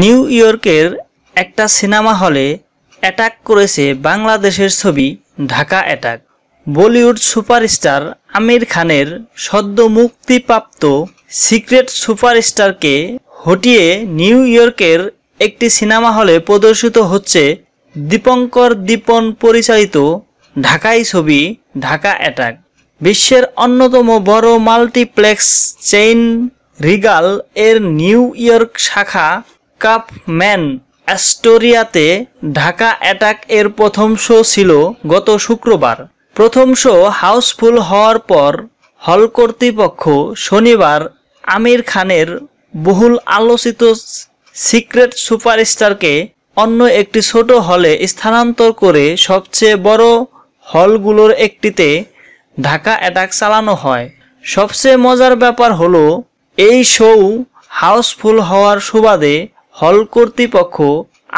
new ইয়র্কের একটা cinema হলে অ্যাটাক করেছে বাংলাদেশের ছবি ঢাকা অ্যাটাক বলিউড সুপারস্টার আমির খানের সদ্য মুক্তিপ্রাপ্ত সিক্রেট সুপারস্টারকে হটিয়ে নিউ ইয়র্কের একটি সিনেমা হলে প্রদর্শিত হচ্ছে দীপঙ্কর দীপন পরিচালিত ঢাকাই ছবি ঢাকা অ্যাটাক বিশ্বের অন্যতম বড় মাল্টিপ্লেক্স চেইন রিগাল এর নিউ ইয়র্ক শাখা কাপ ম্যান অ্যাস্টোরিয়াতে ঢাকা অ্যাটাক এর প্রথম শো ছিল গত শুক্রবার প্রথম শো হাউসফুল হওয়ার পর হল কর্তৃপক্ষ শনিবার আমির খানের বহুল আলোচিত সিক্রেট সুপারস্টারকে অন্য একটি ছোট হলে স্থানান্তর করে সবচেয়ে বড় হলগুলোর একটিতে ঢাকা অ্যাটাক চালানো হয় সবচেয়ে মজার ব্যাপার হলো এই শো হাউসফুল হওয়ার সুবাদে হল কর্তৃপক্ষ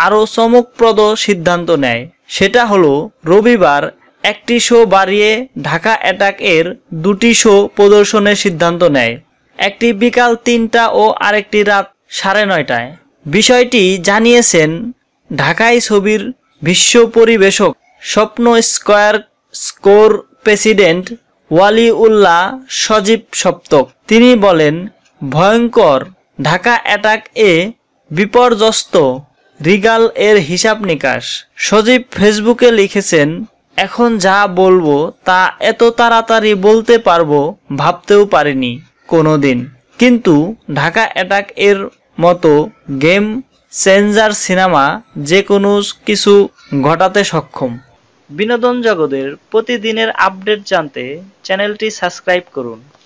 আরও চমকপ্রদ সিদ্ধান্ত নেয় সেটা হলো রবিবার একটি শো বাড়িয়ে ঢাকা অ্যাটাক এর দুটি শো প্রদর্শনের সিদ্ধান্ত নেয় একটি বিকাল তিনটা ও আরেকটি রাত সাড়ে নয়টায় বিষয়টি জানিয়েছেন ঢাকায় ছবির বিশ্ব পরিবেশক Swapna Scarecrow president Wali Ullah Sajib Saptak তিনি বলেন ভয়ঙ্কর ঢাকা অ্যাটাক এ বিপর্যস্ত রিগাল এর হিসাব নিকাশ সজীব ফেসবুকে লিখেছেন এখন যা বলবো তা এত তাড়াতাড়ি বলতে পারবো ভাবতেও পারিনি কোনো দিন কিন্তু ঢাকা অ্যাটাক এর মতো গেম চেঞ্জার সিনেমা যে কোনো কিছু ঘটাতে সক্ষম বিনোদন জগতের প্রতিদিনের আপডেট জানতে চ্যানেলটি সাবস্ক্রাইব করুন